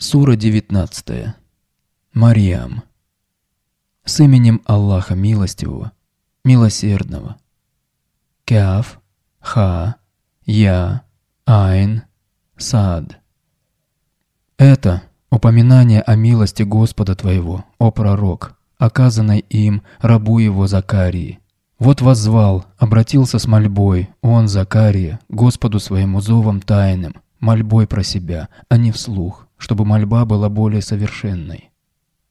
Сура 19. Марьям. С именем Аллаха Милостивого, Милосердного. Каф, Ха, Я, Айн, Сад. Это упоминание о милости Господа твоего, о пророк, оказанной им рабу его Закарии. Вот воззвал, обратился с мольбой, он, Закария, Господу своему зовом тайным, мольбой про себя, а не вслух чтобы мольба была более совершенной.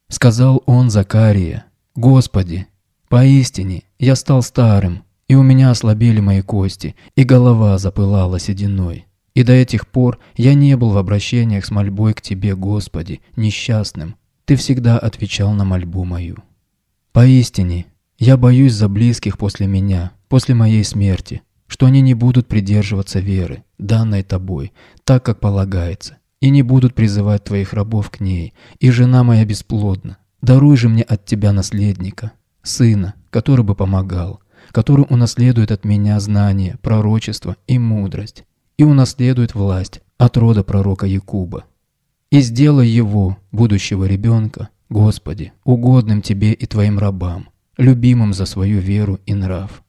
Сказал он Закария, «Господи, поистине я стал старым, и у меня ослабели мои кости, и голова запылала сединой. И до этих пор я не был в обращениях с мольбой к Тебе, Господи, несчастным. Ты всегда отвечал на мольбу мою. Поистине, я боюсь за близких после меня, после моей смерти, что они не будут придерживаться веры, данной Тобой, так, как полагается, и не будут призывать твоих рабов к ней, и жена моя бесплодна. Даруй же мне от тебя наследника, сына, который бы помогал, который унаследует от меня знание, пророчество и мудрость, и унаследует власть от рода пророка Якуба. И сделай его, будущего ребенка, Господи, угодным тебе и твоим рабам, любимым за свою веру и нрав.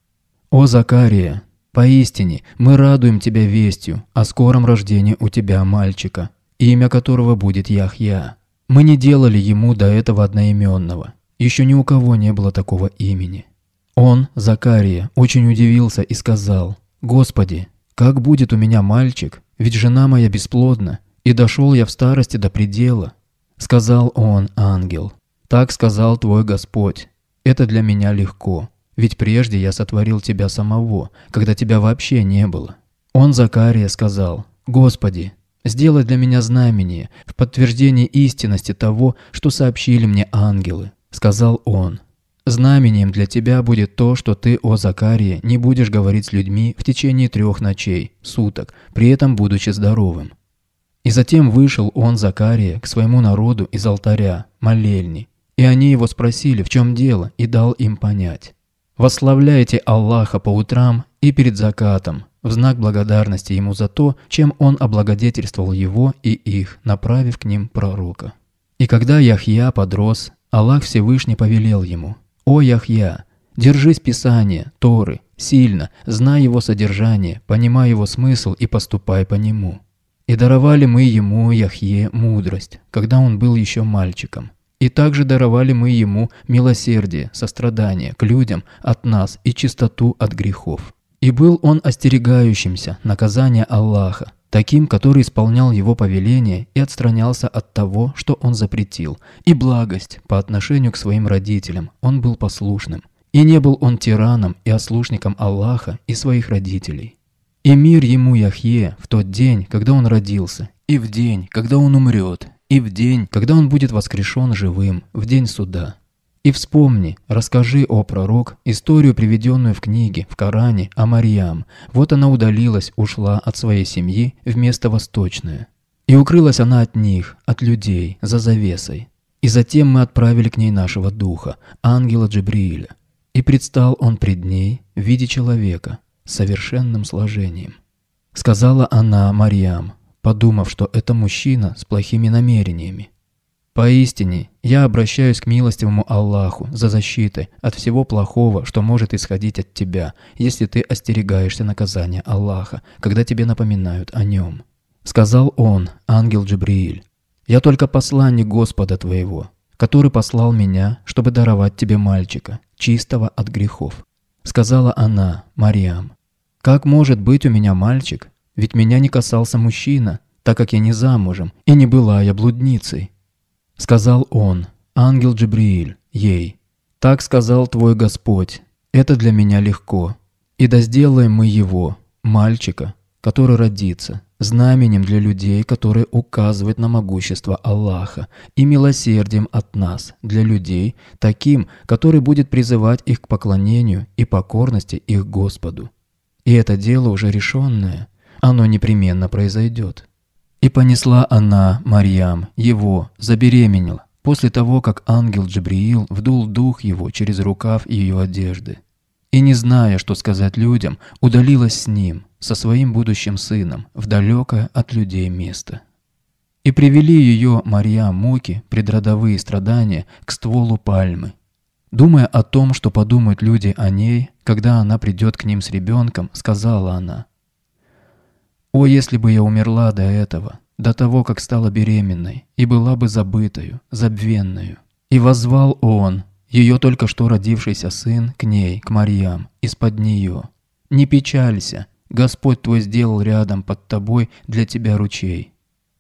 О, Закария, поистине мы радуем тебя вестью о скором рождении у тебя мальчика, имя которого будет Яхья. Мы не делали ему до этого одноименного. Еще ни у кого не было такого имени. Он, Закария, очень удивился и сказал, «Господи, как будет у меня мальчик, ведь жена моя бесплодна, и дошел я в старости до предела». Сказал он, ангел, «Так сказал твой Господь, это для меня легко, ведь прежде я сотворил тебя самого, когда тебя вообще не было». Он, Закария, сказал, «Господи, Сделай для меня знамение в подтверждение истинности того, что сообщили мне ангелы», — сказал он. «Знамением для тебя будет то, что ты, о Закарии, не будешь говорить с людьми в течение трех ночей, суток, при этом будучи здоровым». И затем вышел он, Закария, к своему народу из алтаря, молельни. И они его спросили, в чем дело, и дал им понять. «Восславляйте Аллаха по утрам и перед закатом, в знак благодарности ему за то, чем он облагодетельствовал его и их, направив к ним пророка. И когда Яхья подрос, Аллах Всевышний повелел ему, «О, Яхья, держись Писания, Торы, сильно, знай его содержание, понимай его смысл и поступай по нему». И даровали мы ему, Яхье, мудрость, когда он был еще мальчиком. И также даровали мы ему милосердие, сострадание к людям от нас и чистоту от грехов. И был он остерегающимся наказания Аллаха, таким, который исполнял его повеление и отстранялся от того, что он запретил, и благость по отношению к своим родителям, он был послушным. И не был он тираном и ослушником Аллаха и своих родителей. И мир ему Яхье в тот день, когда он родился, и в день, когда он умрет, и в день, когда он будет воскрешен живым, в день суда. И вспомни, расскажи, о пророк, историю, приведенную в книге, в Коране, о Марьям. Вот она удалилась, ушла от своей семьи в место восточное. И укрылась она от них, от людей, за завесой. И затем мы отправили к ней нашего духа, ангела Джибрииля. И предстал он пред ней в виде человека, с совершенным сложением. Сказала она Марьям, подумав, что это мужчина с плохими намерениями. Поистине, я обращаюсь к милостивому Аллаху за защитой от всего плохого, что может исходить от тебя, если ты остерегаешься наказания Аллаха, когда тебе напоминают о нем. Сказал он, ангел Джибрииль, «Я только посланник Господа твоего, который послал меня, чтобы даровать тебе мальчика, чистого от грехов». Сказала она, Мариам, «Как может быть у меня мальчик? Ведь меня не касался мужчина, так как я не замужем и не была я блудницей». Сказал он, ангел Джибрииль, ей, «Так сказал твой Господь, это для меня легко. И да сделаем мы его, мальчика, который родится, знаменем для людей, которые указывают на могущество Аллаха, и милосердием от нас, для людей, таким, который будет призывать их к поклонению и покорности их Господу. И это дело уже решенное, оно непременно произойдет. И понесла она, Марьям, его, забеременела, после того, как ангел Джабриил вдул дух его через рукав ее одежды. И не зная, что сказать людям, удалилась с ним, со своим будущим сыном, в далекое от людей место. И привели ее, Марья, муки, предродовые страдания, к стволу пальмы. Думая о том, что подумают люди о ней, когда она придет к ним с ребенком, сказала она, о, если бы я умерла до этого, до того, как стала беременной, и была бы забытою, забвенною. И возвал он, ее только что родившийся сын, к ней, к Марьям, из-под нее. Не печалься, Господь твой сделал рядом под тобой для тебя ручей.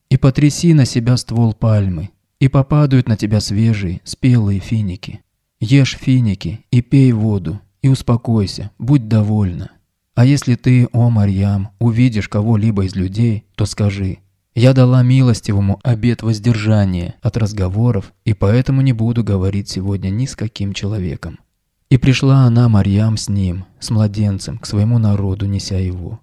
И потряси на себя ствол пальмы, и попадают на тебя свежие, спелые финики. Ешь финики и пей воду, и успокойся, будь довольна. А если ты, о Марьям, увидишь кого-либо из людей, то скажи, я дала милостивому обет воздержания от разговоров и поэтому не буду говорить сегодня ни с каким человеком. И пришла она, Марьям, с ним, с младенцем, к своему народу, неся его.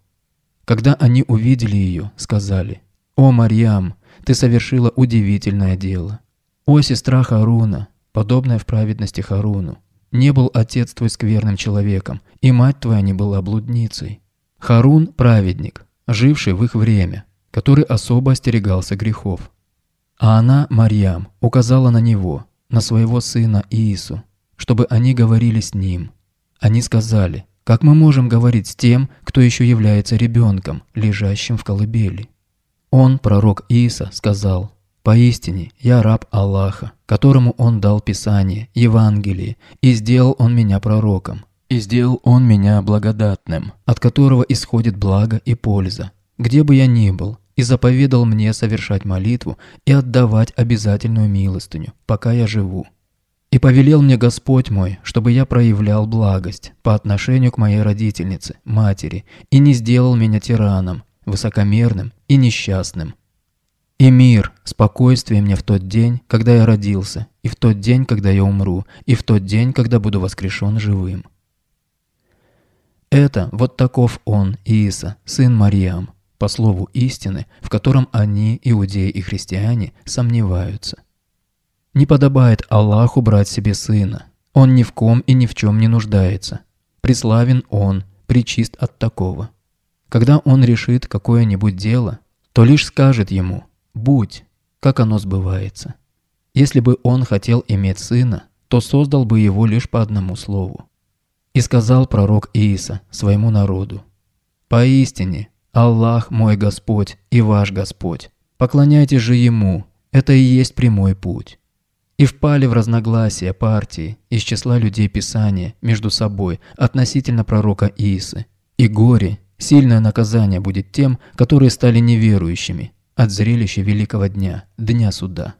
Когда они увидели ее, сказали, «О, Марьям, ты совершила удивительное дело! О, сестра Харуна, подобная в праведности Харуну! Не был отец твой скверным человеком, и мать твоя не была блудницей. Харун – праведник, живший в их время, который особо остерегался грехов. А она, Марьям, указала на него, на своего сына Иису, чтобы они говорили с ним. Они сказали, как мы можем говорить с тем, кто еще является ребенком, лежащим в колыбели? Он, пророк Ииса, сказал, Поистине, я раб Аллаха, которому Он дал Писание, Евангелие, и сделал Он меня пророком, и сделал Он меня благодатным, от которого исходит благо и польза. Где бы я ни был, и заповедал мне совершать молитву и отдавать обязательную милостыню, пока я живу. И повелел мне Господь мой, чтобы я проявлял благость по отношению к моей родительнице, матери, и не сделал меня тираном, высокомерным и несчастным, и мир, спокойствие мне в тот день, когда я родился, и в тот день, когда я умру, и в тот день, когда буду воскрешен живым. Это вот таков он, Ииса, сын Мариам, по слову истины, в котором они, иудеи и христиане, сомневаются. Не подобает Аллаху брать себе сына. Он ни в ком и ни в чем не нуждается. Преславен он, причист от такого. Когда он решит какое-нибудь дело, то лишь скажет ему – будь, как оно сбывается. Если бы он хотел иметь сына, то создал бы его лишь по одному слову. И сказал пророк Ииса своему народу, «Поистине, Аллах мой Господь и ваш Господь, поклоняйтесь же Ему, это и есть прямой путь». И впали в разногласия партии из числа людей Писания между собой относительно пророка Иисы. И горе, сильное наказание будет тем, которые стали неверующими, от зрелища великого дня, дня суда.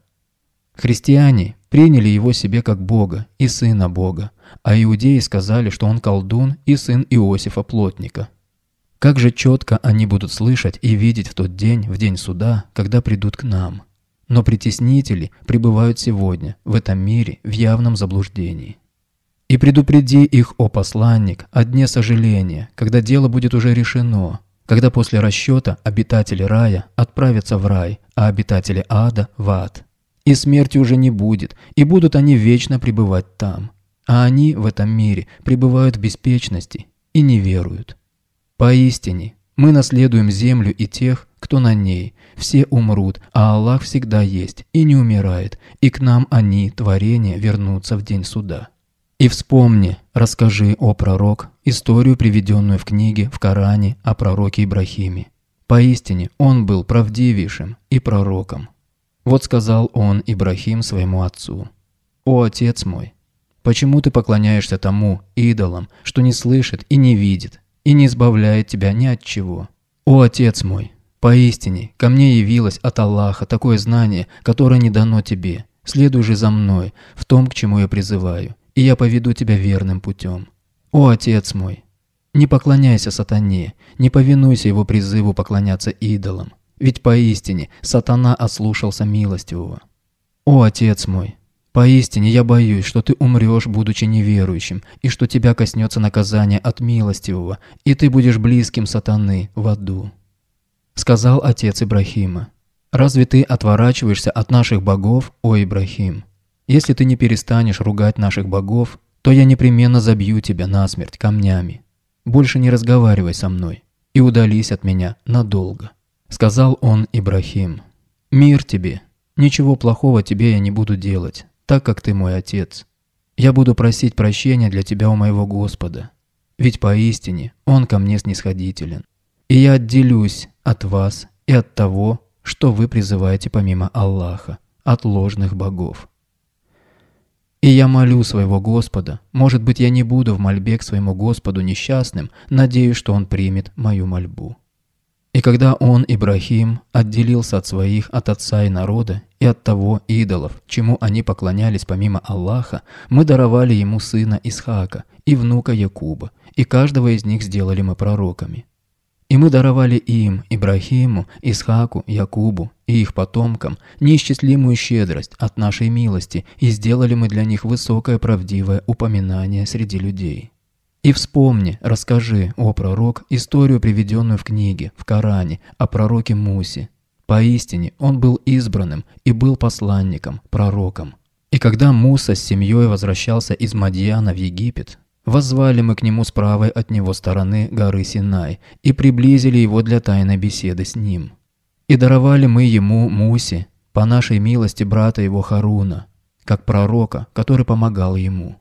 Христиане приняли его себе как Бога и Сына Бога, а иудеи сказали, что он колдун и сын Иосифа Плотника. Как же четко они будут слышать и видеть в тот день, в день суда, когда придут к нам. Но притеснители пребывают сегодня, в этом мире, в явном заблуждении. И предупреди их, о посланник, о дне сожаления, когда дело будет уже решено, когда после расчета обитатели рая отправятся в рай, а обитатели ада – в ад. И смерти уже не будет, и будут они вечно пребывать там. А они в этом мире пребывают в беспечности и не веруют. Поистине, мы наследуем землю и тех, кто на ней. Все умрут, а Аллах всегда есть и не умирает, и к нам они, творения, вернутся в день суда. И вспомни, расскажи, о пророк, историю, приведенную в книге в Коране о пророке Ибрахиме. Поистине, он был правдивейшим и пророком. Вот сказал он Ибрахим своему отцу. «О, отец мой, почему ты поклоняешься тому, идолам, что не слышит и не видит, и не избавляет тебя ни от чего? О, отец мой, поистине, ко мне явилось от Аллаха такое знание, которое не дано тебе. Следуй же за мной в том, к чему я призываю, и я поведу тебя верным путем». «О, Отец мой, не поклоняйся сатане, не повинуйся его призыву поклоняться идолам, ведь поистине сатана ослушался милостивого. О, Отец мой, поистине я боюсь, что ты умрешь, будучи неверующим, и что тебя коснется наказание от милостивого, и ты будешь близким сатаны в аду». Сказал отец Ибрахима, «Разве ты отворачиваешься от наших богов, о Ибрахим? Если ты не перестанешь ругать наших богов, то я непременно забью тебя насмерть камнями. Больше не разговаривай со мной и удались от меня надолго», — сказал он Ибрахим. «Мир тебе. Ничего плохого тебе я не буду делать, так как ты мой отец. Я буду просить прощения для тебя у моего Господа, ведь поистине Он ко мне снисходителен. И я отделюсь от вас и от того, что вы призываете помимо Аллаха, от ложных богов». И я молю своего Господа, может быть, я не буду в мольбе к своему Господу несчастным, надеюсь, что Он примет мою мольбу. И когда он, Ибрахим, отделился от своих, от отца и народа, и от того идолов, чему они поклонялись помимо Аллаха, мы даровали ему сына Исхака и внука Якуба, и каждого из них сделали мы пророками. И мы даровали им, Ибрахиму, Исхаку, Якубу и их потомкам неисчислимую щедрость от нашей милости, и сделали мы для них высокое правдивое упоминание среди людей. И вспомни, расскажи, о пророк, историю, приведенную в книге, в Коране, о пророке Мусе. Поистине, он был избранным и был посланником, пророком. И когда Муса с семьей возвращался из Мадьяна в Египет, Воззвали мы к нему с правой от него стороны горы Синай и приблизили его для тайной беседы с ним. И даровали мы ему Муси, по нашей милости брата его Харуна, как пророка, который помогал ему.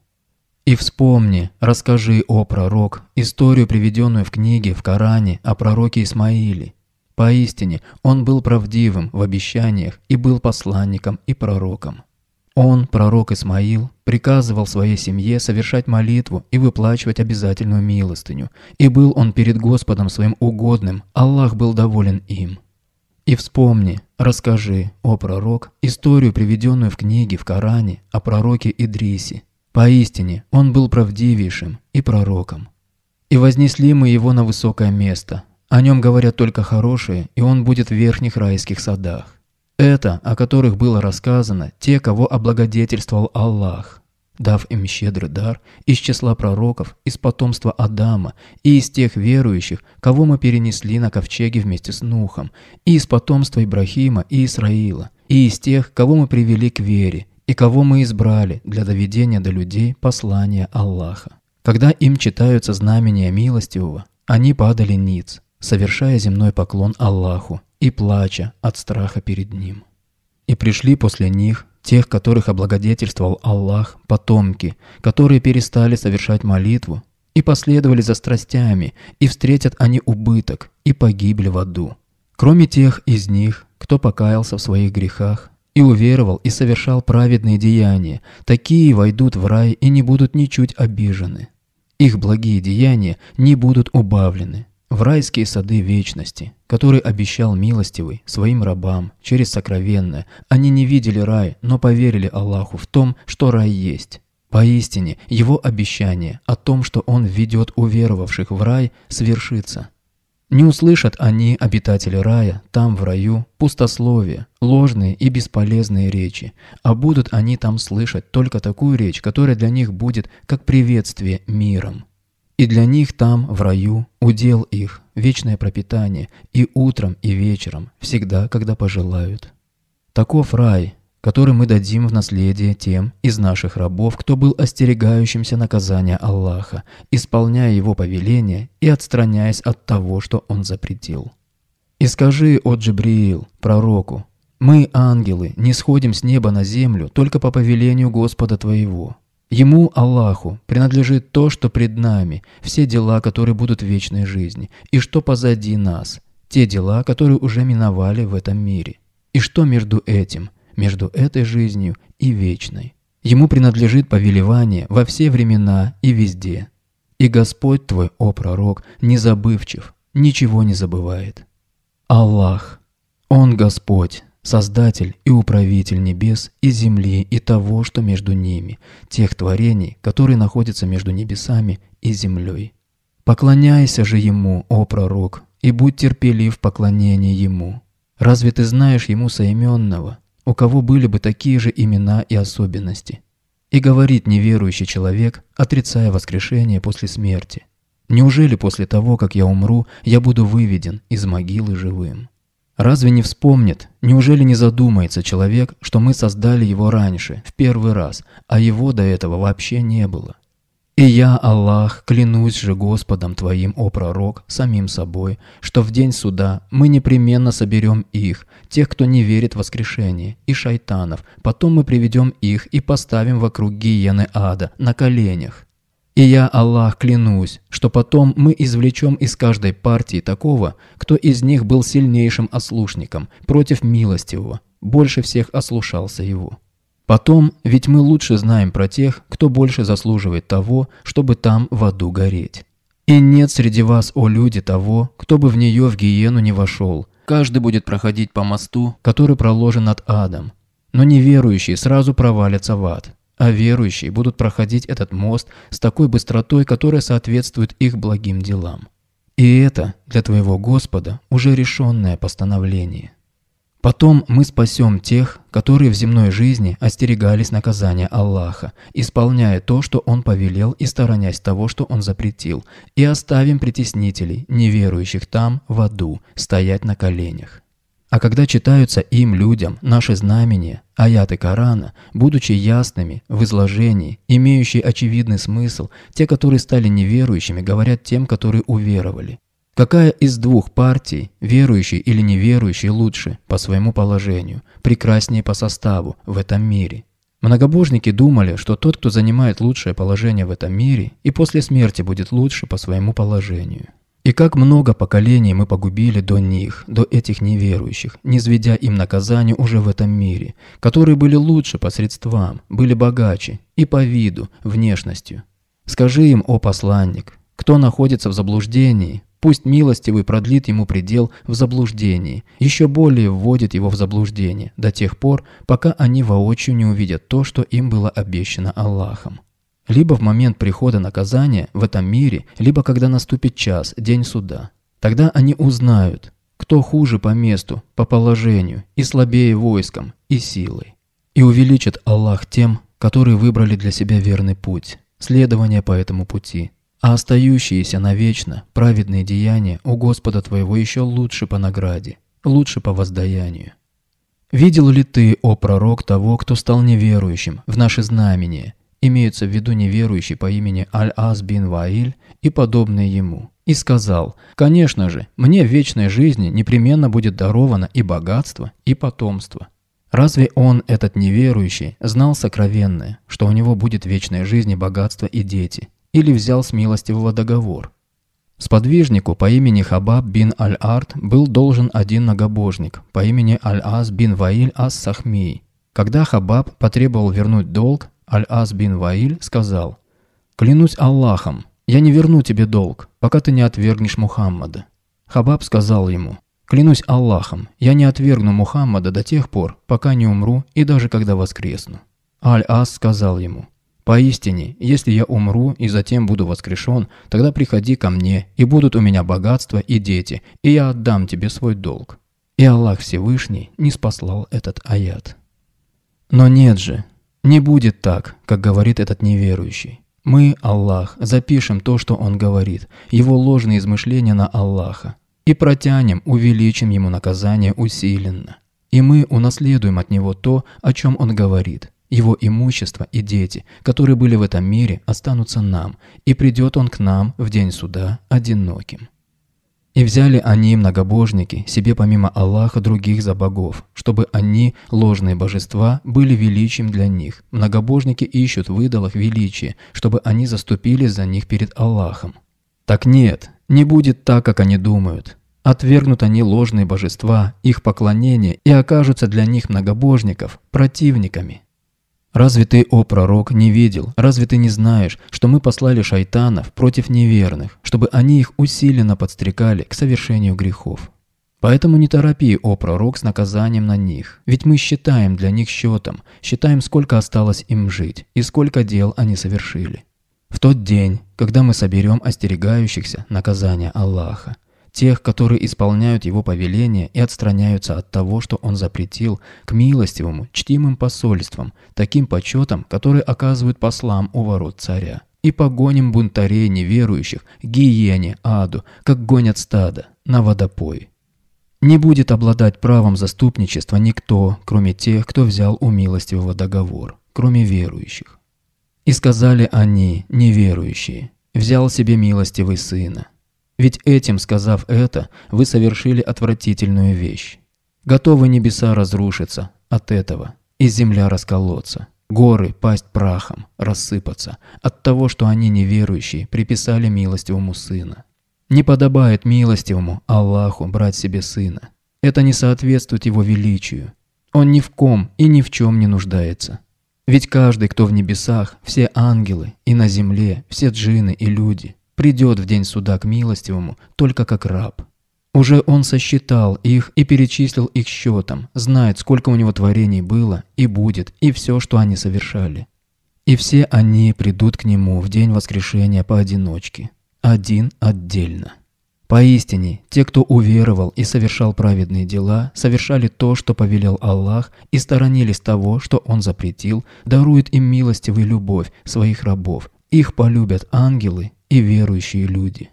И вспомни, расскажи, о пророк, историю, приведенную в книге, в Коране, о пророке Исмаиле. Поистине, он был правдивым в обещаниях и был посланником и пророком. Он, пророк Исмаил, приказывал своей семье совершать молитву и выплачивать обязательную милостыню. И был он перед Господом своим угодным, Аллах был доволен им. И вспомни, расскажи, о пророк, историю, приведенную в книге, в Коране, о пророке Идрисе. Поистине, он был правдивейшим и пророком. И вознесли мы его на высокое место. О нем говорят только хорошие, и он будет в верхних райских садах. Это, о которых было рассказано, те, кого облагодетельствовал Аллах, дав им щедрый дар из числа пророков, из потомства Адама и из тех верующих, кого мы перенесли на ковчеге вместе с Нухом, и из потомства Ибрахима и Исраила, и из тех, кого мы привели к вере, и кого мы избрали для доведения до людей послания Аллаха. Когда им читаются знамения милостивого, они падали ниц, совершая земной поклон Аллаху и плача от страха перед ним. И пришли после них тех, которых облагодетельствовал Аллах, потомки, которые перестали совершать молитву, и последовали за страстями, и встретят они убыток, и погибли в аду. Кроме тех из них, кто покаялся в своих грехах, и уверовал, и совершал праведные деяния, такие войдут в рай и не будут ничуть обижены. Их благие деяния не будут убавлены в райские сады вечности, который обещал милостивый своим рабам через сокровенное. Они не видели рай, но поверили Аллаху в том, что рай есть. Поистине, его обещание о том, что он ведет уверовавших в рай, свершится. Не услышат они, обитатели рая, там в раю, пустословие, ложные и бесполезные речи, а будут они там слышать только такую речь, которая для них будет как приветствие миром. И для них там, в раю, удел их, вечное пропитание, и утром, и вечером, всегда, когда пожелают. Таков рай, который мы дадим в наследие тем из наших рабов, кто был остерегающимся наказания Аллаха, исполняя его повеление и отстраняясь от того, что он запретил. «И скажи, о Джибриил, пророку, мы, ангелы, не сходим с неба на землю только по повелению Господа твоего, Ему, Аллаху, принадлежит то, что пред нами, все дела, которые будут в вечной жизни, и что позади нас, те дела, которые уже миновали в этом мире. И что между этим, между этой жизнью и вечной? Ему принадлежит повелевание во все времена и везде. И Господь твой, о пророк, незабывчив, ничего не забывает. Аллах, Он Господь, Создатель и управитель небес и земли и того, что между ними, тех творений, которые находятся между небесами и землей. Поклоняйся же Ему, о пророк, и будь терпелив в поклонении Ему. Разве ты знаешь Ему соименного, у кого были бы такие же имена и особенности? И говорит неверующий человек, отрицая воскрешение после смерти. Неужели после того, как я умру, я буду выведен из могилы живым? Разве не вспомнит, неужели не задумается человек, что мы создали его раньше, в первый раз, а его до этого вообще не было? «И я, Аллах, клянусь же Господом Твоим, о пророк, самим собой, что в день суда мы непременно соберем их, тех, кто не верит в воскрешение, и шайтанов, потом мы приведем их и поставим вокруг гиены ада, на коленях». И я, Аллах, клянусь, что потом мы извлечем из каждой партии такого, кто из них был сильнейшим ослушником, против милостивого, больше всех ослушался его. Потом, ведь мы лучше знаем про тех, кто больше заслуживает того, чтобы там в аду гореть. И нет среди вас, о люди, того, кто бы в нее в гиену не вошел. Каждый будет проходить по мосту, который проложен над адом. Но неверующие сразу провалятся в ад а верующие будут проходить этот мост с такой быстротой, которая соответствует их благим делам. И это для твоего Господа уже решенное постановление. Потом мы спасем тех, которые в земной жизни остерегались наказания Аллаха, исполняя то, что Он повелел и сторонясь того, что Он запретил, и оставим притеснителей, неверующих там, в аду, стоять на коленях. А когда читаются им, людям, наши знамения, аяты Корана, будучи ясными, в изложении, имеющие очевидный смысл, те, которые стали неверующими, говорят тем, которые уверовали. Какая из двух партий, верующий или неверующий, лучше по своему положению, прекраснее по составу в этом мире? Многобожники думали, что тот, кто занимает лучшее положение в этом мире, и после смерти будет лучше по своему положению. И как много поколений мы погубили до них, до этих неверующих, не низведя им наказание уже в этом мире, которые были лучше по средствам, были богаче и по виду, внешностью. Скажи им, о посланник, кто находится в заблуждении, пусть милостивый продлит ему предел в заблуждении, еще более вводит его в заблуждение, до тех пор, пока они воочию не увидят то, что им было обещано Аллахом. Либо в момент прихода наказания в этом мире, либо когда наступит час, день суда. Тогда они узнают, кто хуже по месту, по положению, и слабее войском, и силой. И увеличит Аллах тем, которые выбрали для себя верный путь, следование по этому пути. А остающиеся навечно праведные деяния у Господа твоего еще лучше по награде, лучше по воздаянию. Видел ли ты, о пророк, того, кто стал неверующим в наши знамения, имеются в виду неверующий по имени Аль-Аз бин Ваиль и подобные ему, и сказал, «Конечно же, мне в вечной жизни непременно будет даровано и богатство, и потомство». Разве он, этот неверующий, знал сокровенное, что у него будет вечная жизнь и богатство и дети, или взял с милостивого договор? Сподвижнику по имени Хабаб бин Аль-Арт был должен один ногобожник по имени Аль-Аз бин Ваиль Ас-Сахмий. Когда Хабаб потребовал вернуть долг, Аль-Ас бин Ваиль сказал, «Клянусь Аллахом, я не верну тебе долг, пока ты не отвергнешь Мухаммада». Хабаб сказал ему, «Клянусь Аллахом, я не отвергну Мухаммада до тех пор, пока не умру и даже когда воскресну». Аль-Ас сказал ему, «Поистине, если я умру и затем буду воскрешен, тогда приходи ко мне, и будут у меня богатство и дети, и я отдам тебе свой долг». И Аллах Всевышний не спаслал этот аят. Но нет же, не будет так, как говорит этот неверующий. Мы, Аллах, запишем то, что он говорит, его ложные измышления на Аллаха, и протянем, увеличим ему наказание усиленно. И мы унаследуем от него то, о чем он говорит. Его имущество и дети, которые были в этом мире, останутся нам, и придет он к нам в день суда одиноким. И взяли они, многобожники, себе помимо Аллаха других за богов, чтобы они, ложные божества, были величием для них. Многобожники ищут в идолах величие, чтобы они заступили за них перед Аллахом. Так нет, не будет так, как они думают. Отвергнут они ложные божества, их поклонение и окажутся для них многобожников противниками. Разве ты, о пророк, не видел? Разве ты не знаешь, что мы послали шайтанов против неверных, чтобы они их усиленно подстрекали к совершению грехов? Поэтому не торопи, о пророк, с наказанием на них. Ведь мы считаем для них счетом, считаем, сколько осталось им жить и сколько дел они совершили. В тот день, когда мы соберем остерегающихся наказания Аллаха, тех, которые исполняют его повеления и отстраняются от того, что он запретил, к милостивому, чтимым посольствам, таким почетам, которые оказывают послам у ворот царя. И погоним бунтарей неверующих, гиене, аду, как гонят стадо, на водопой. Не будет обладать правом заступничества никто, кроме тех, кто взял у милостивого договор, кроме верующих. И сказали они, неверующие, взял себе милостивый сына, ведь этим, сказав это, вы совершили отвратительную вещь. Готовы небеса разрушиться от этого, и земля расколоться, горы пасть прахом, рассыпаться от того, что они неверующие приписали милостивому сына. Не подобает милостивому Аллаху брать себе сына. Это не соответствует его величию. Он ни в ком и ни в чем не нуждается. Ведь каждый, кто в небесах, все ангелы, и на земле, все джины и люди – придет в день суда к милостивому только как раб. Уже он сосчитал их и перечислил их счетом, знает, сколько у него творений было и будет, и все, что они совершали. И все они придут к нему в день воскрешения поодиночке, один отдельно. Поистине, те, кто уверовал и совершал праведные дела, совершали то, что повелел Аллах, и сторонились того, что Он запретил, дарует им милостивую любовь своих рабов. Их полюбят ангелы и верующие люди.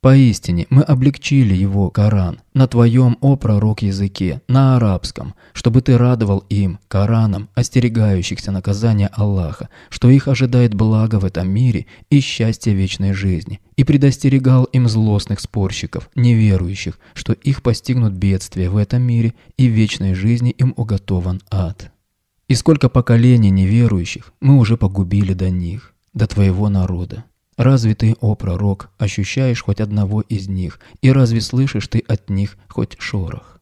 Поистине, мы облегчили его Коран на твоем, о пророк, языке, на арабском, чтобы ты радовал им, Кораном, остерегающихся наказания Аллаха, что их ожидает благо в этом мире и счастье вечной жизни, и предостерегал им злостных спорщиков, неверующих, что их постигнут бедствия в этом мире и вечной жизни им уготован ад. И сколько поколений неверующих мы уже погубили до них, до твоего народа. Разве ты, о пророк, ощущаешь хоть одного из них, и разве слышишь ты от них хоть шорох?